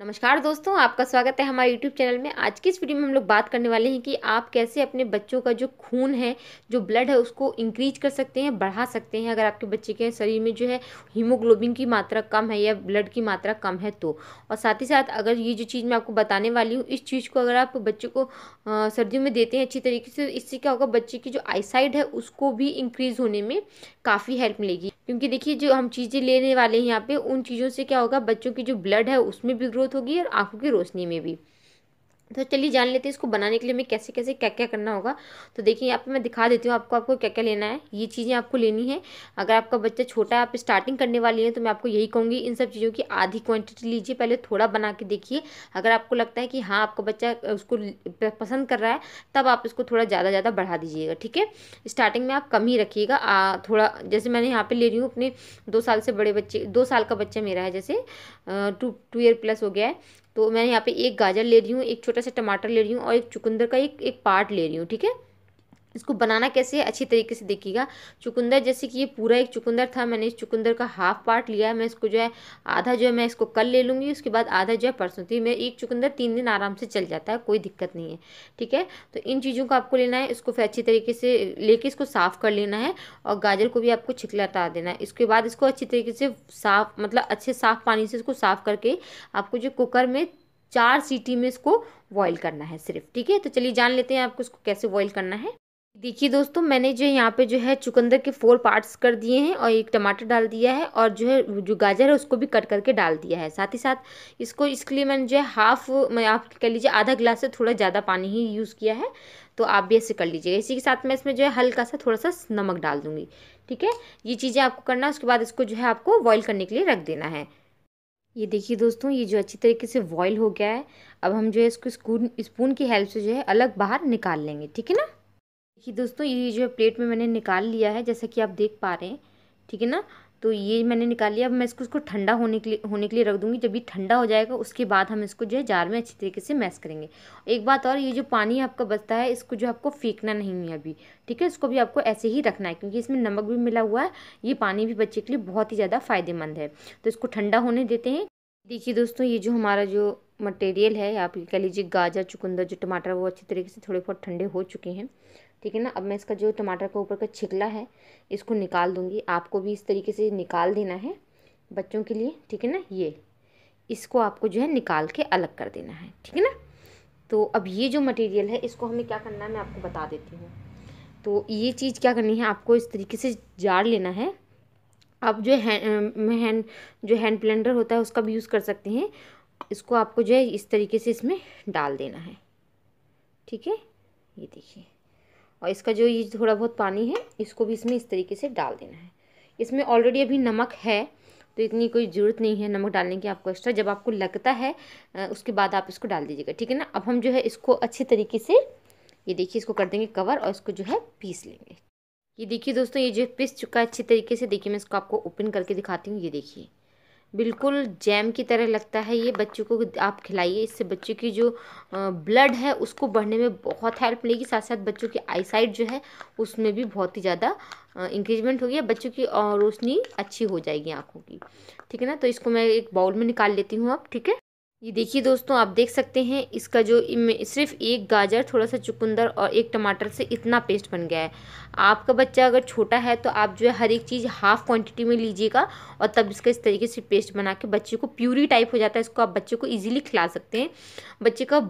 नमस्कार दोस्तों आपका स्वागत है हमारे यूट्यूब चैनल में आज की इस वीडियो में हम लोग बात करने वाले हैं कि आप कैसे अपने बच्चों का जो खून है जो ब्लड है उसको इंक्रीज कर सकते हैं बढ़ा सकते हैं अगर आपके बच्चे के शरीर में जो है हीमोग्लोबिन की मात्रा कम है या ब्लड की मात्रा कम है तो और साथ ही साथ अगर ये जो चीज़ मैं आपको बताने वाली हूँ इस चीज़ को अगर आप बच्चों को सर्दियों में देते हैं अच्छी तरीके से तो इससे क्या होगा बच्चे की जो आईसाइड है उसको भी इंक्रीज़ होने में काफ़ी हेल्प मिलेगी क्योंकि देखिए जो हम चीज़ें लेने वाले हैं यहाँ पे उन चीज़ों से क्या होगा बच्चों की जो ब्लड है उसमें भी ग्रोथ ग्रोथ होगी और आंखों की रोशनी में भी तो चलिए जान लेते हैं इसको बनाने के लिए हमें कैसे कैसे क्या क्या करना होगा तो देखिए यहाँ पे मैं दिखा देती हूँ आपको आपको क्या क्या लेना है ये चीज़ें आपको लेनी है अगर आपका बच्चा छोटा है आप स्टार्टिंग करने वाली हैं तो मैं आपको यही कहूँगी इन सब चीज़ों की आधी क्वांटिटी लीजिए पहले थोड़ा बना के देखिए अगर आपको लगता है कि हाँ आपका बच्चा उसको पसंद कर रहा है तब आप इसको थोड़ा ज़्यादा ज़्यादा बढ़ा दीजिएगा ठीक है स्टार्टिंग में आप कम ही रखिएगा थोड़ा जैसे मैंने यहाँ पर ले रही हूँ अपने दो साल से बड़े बच्चे दो साल का बच्चा मेरा है जैसे टू टू ईयर प्लस हो गया है तो मैं यहाँ पे एक गाजर ले रही हूँ एक छोटा सा टमाटर ले रही हूँ और एक चुकंदर का एक एक पार्ट ले रही हूँ ठीक है इसको बनाना कैसे है अच्छी तरीके से देखिएगा चुकंदर जैसे कि ये पूरा एक चुकंदर था मैंने इस चुकंदर का हाफ पार्ट लिया है मैं इसको जो है आधा जो है मैं इसको कल ले लूँगी उसके बाद आधा जो है परसों थी मैं एक चुकंदर तीन दिन आराम से चल जाता है कोई दिक्कत नहीं है ठीक है तो इन चीज़ों को आपको लेना है इसको फिर अच्छी तरीके से लेके इसको साफ़ कर लेना है और गाजर को भी आपको छिकला देना है इसके बाद इसको अच्छी तरीके से साफ मतलब अच्छे साफ़ पानी से इसको साफ़ करके आपको जो कुकर में चार सीटी में इसको बॉयल करना है सिर्फ ठीक है तो चलिए जान लेते हैं आपको इसको कैसे बॉयल करना है देखिए दोस्तों मैंने जो है यहाँ पे जो है चुकंदर के फोर पार्ट्स कर दिए हैं और एक टमाटर डाल दिया है और जो है जो गाजर है उसको भी कट करके डाल दिया है साथ ही साथ इसको इसके लिए मैंने जो है हाफ मैं आप कह लीजिए आधा गिलास से थोड़ा ज़्यादा पानी ही यूज़ किया है तो आप भी ऐसे कर लीजिएगा इसी के साथ मैं इसमें जो है हल्का सा थोड़ा सा नमक डाल दूँगी ठीक है ये चीज़ें आपको करना उसके बाद इसको जो है आपको बॉयल करने के लिए रख देना है ये देखिए दोस्तों ये जो अच्छी तरीके से बॉयल हो गया है अब हम जो है इसको स्पून स्पून की हेल्प से जो है अलग बाहर निकाल लेंगे ठीक है ना देखिए दोस्तों ये जो प्लेट में मैंने निकाल लिया है जैसा कि आप देख पा रहे हैं ठीक है ना तो ये मैंने निकाल लिया अब मैं इसको इसको ठंडा होने के लिए होने के लिए रख दूँगी जब ये ठंडा हो जाएगा उसके बाद हम इसको जो है जार में अच्छी तरीके से मैश करेंगे एक बात और ये जो पानी आपका बचता है इसको जो आपको फेंकना नहीं है अभी ठीक है इसको भी आपको ऐसे ही रखना है क्योंकि इसमें नमक भी मिला हुआ है ये पानी भी बच्चे के लिए बहुत ही ज़्यादा फ़ायदेमंद है तो इसको ठंडा होने देते हैं देखिए दोस्तों ये जो हमारा जो मटेरियल है आप कह लीजिए गाजर चुकंदर जो टमाटर वो अच्छी तरीके से थोड़े बहुत ठंडे हो चुके हैं ठीक है ना अब मैं इसका जो टमाटर का ऊपर का छिकला है इसको निकाल दूंगी आपको भी इस तरीके से निकाल देना है बच्चों के लिए ठीक है ना ये इसको आपको जो है निकाल के अलग कर देना है ठीक है ना तो अब ये जो मटेरियल है इसको हमें क्या करना है मैं आपको बता देती हूँ तो ये चीज़ क्या करनी है आपको इस तरीके से जार लेना है आप जो है हैंड जो हैंड ब्लेंडर होता है उसका भी यूज़ कर सकते हैं इसको आपको जो है इस तरीके से इसमें डाल देना है ठीक है ये देखिए और इसका जो ये थोड़ा बहुत पानी है इसको भी इसमें इस तरीके से डाल देना है इसमें ऑलरेडी अभी नमक है तो इतनी कोई ज़रूरत नहीं है नमक डालने की आपको एक्स्ट्रा जब आपको लगता है उसके बाद आप इसको डाल दीजिएगा ठीक है ना अब हम जो है इसको अच्छे तरीके से ये देखिए इसको कर देंगे कवर और इसको जो है पीस लेंगे ये देखिए दोस्तों ये जो पिस चुका है अच्छी तरीके से देखिए मैं इसको आपको ओपन करके दिखाती हूँ ये देखिए बिल्कुल जैम की तरह लगता है ये बच्चों को आप खिलाइए इससे बच्चे की जो ब्लड है उसको बढ़ने में बहुत हेल्प मिलेगी साथ साथ बच्चों की आईसाइट जो है उसमें भी बहुत ही ज़्यादा इंक्रीजमेंट होगी बच्चों की रोशनी अच्छी हो जाएगी आँखों की ठीक है ना तो इसको मैं एक बाउल में निकाल लेती हूँ अब ठीक है ये देखिए दोस्तों आप देख सकते हैं इसका जो सिर्फ एक गाजर थोड़ा सा चुकंदर और एक टमाटर से इतना पेस्ट बन गया है आपका बच्चा अगर छोटा है तो आप जो है हर एक चीज़ हाफ़ क्वांटिटी में लीजिएगा और तब इसका इस तरीके से पेस्ट बना के बच्चे को प्यूरी टाइप हो जाता है इसको आप बच्चे को ईजिली खिला सकते हैं बच्चे का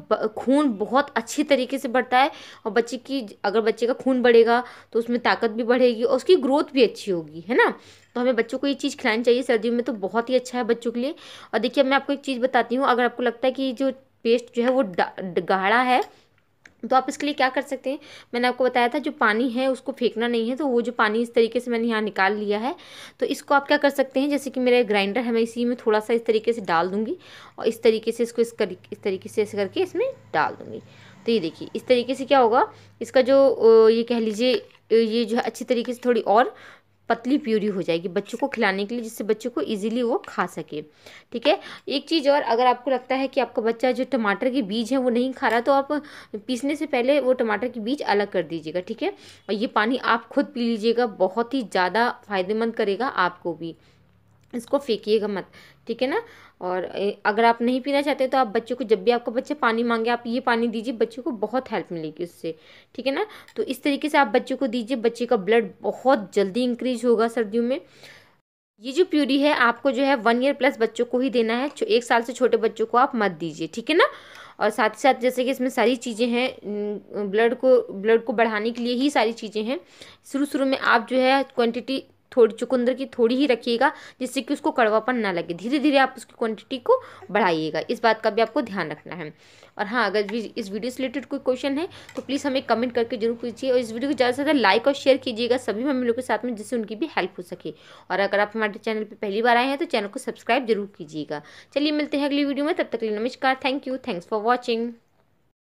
खून बहुत अच्छे तरीके से बढ़ता है और बच्चे की अगर बच्चे का खून बढ़ेगा तो उसमें ताकत भी बढ़ेगी और उसकी ग्रोथ भी अच्छी होगी है ना तो हमें बच्चों को ये चीज़ खिलानी चाहिए सर्दियों में तो बहुत ही अच्छा है बच्चों के लिए और देखिए मैं आपको एक चीज़ बताती हूँ अगर आपको लगता है कि जो पेस्ट जो है वो गाढ़ा है तो आप इसके लिए क्या कर सकते हैं मैंने आपको बताया था जो पानी है उसको फेंकना नहीं है तो वो जो पानी इस तरीके से मैंने यहाँ निकाल लिया है तो इसको आप क्या कर सकते हैं जैसे कि मेरा ग्राइंडर है मैं इसी में थोड़ा सा इस तरीके से डाल दूंगी और इस तरीके से इसको इस कर, इस तरीके से ऐसे करके इसमें डाल दूँगी तो ये देखिए इस तरीके से क्या होगा इसका जो ये कह लीजिए ये जो है अच्छी तरीके से थोड़ी और पतली प्यूरी हो जाएगी बच्चों को खिलाने के लिए जिससे बच्चों को इजीली वो खा सके ठीक है एक चीज़ और अगर आपको लगता है कि आपका बच्चा जो टमाटर के बीज है वो नहीं खा रहा तो आप पीसने से पहले वो टमाटर के बीज अलग कर दीजिएगा ठीक है और ये पानी आप खुद पी लीजिएगा बहुत ही ज़्यादा फायदेमंद करेगा आपको भी इसको फेंकिएगा मत ठीक है ना और अगर आप नहीं पीना चाहते तो आप बच्चों को जब भी आपका बच्चा पानी मांगे आप ये पानी दीजिए बच्चों को बहुत हेल्प मिलेगी उससे ठीक है ना तो इस तरीके से आप बच्चों को दीजिए बच्चे का ब्लड बहुत जल्दी इंक्रीज होगा सर्दियों में ये जो प्यूरी है आपको जो है वन ईयर प्लस बच्चों को ही देना है एक साल से छोटे बच्चों को आप मत दीजिए ठीक है ना और साथ ही साथ जैसे कि इसमें सारी चीज़ें हैं ब्लड को ब्लड को बढ़ाने के लिए ही सारी चीज़ें हैं शुरू शुरू में आप जो है क्वांटिटी थोड़ी चुकंदर की थोड़ी ही रखिएगा जिससे कि उसको कड़वापन ना लगे धीरे धीरे आप उसकी क्वांटिटी को बढ़ाइएगा इस बात का भी आपको ध्यान रखना है और हाँ अगर भी इस वीडियो से रिलेटेड कोई क्वेश्चन है तो प्लीज़ हमें कमेंट करके जरूर पूछिए और इस वीडियो को ज़्यादा से ज़्यादा लाइक और शेयर कीजिएगा सभी मम्मी लोगों के साथ में जिससे उनकी भी हेल्प हो सके और अगर आप हमारे चैनल पर पहली बार आए हैं तो चैनल को सब्सक्राइब जरूर कीजिएगा चलिए मिलते हैं अगली वीडियो में तब तक नमस्कार thank you thanks for watching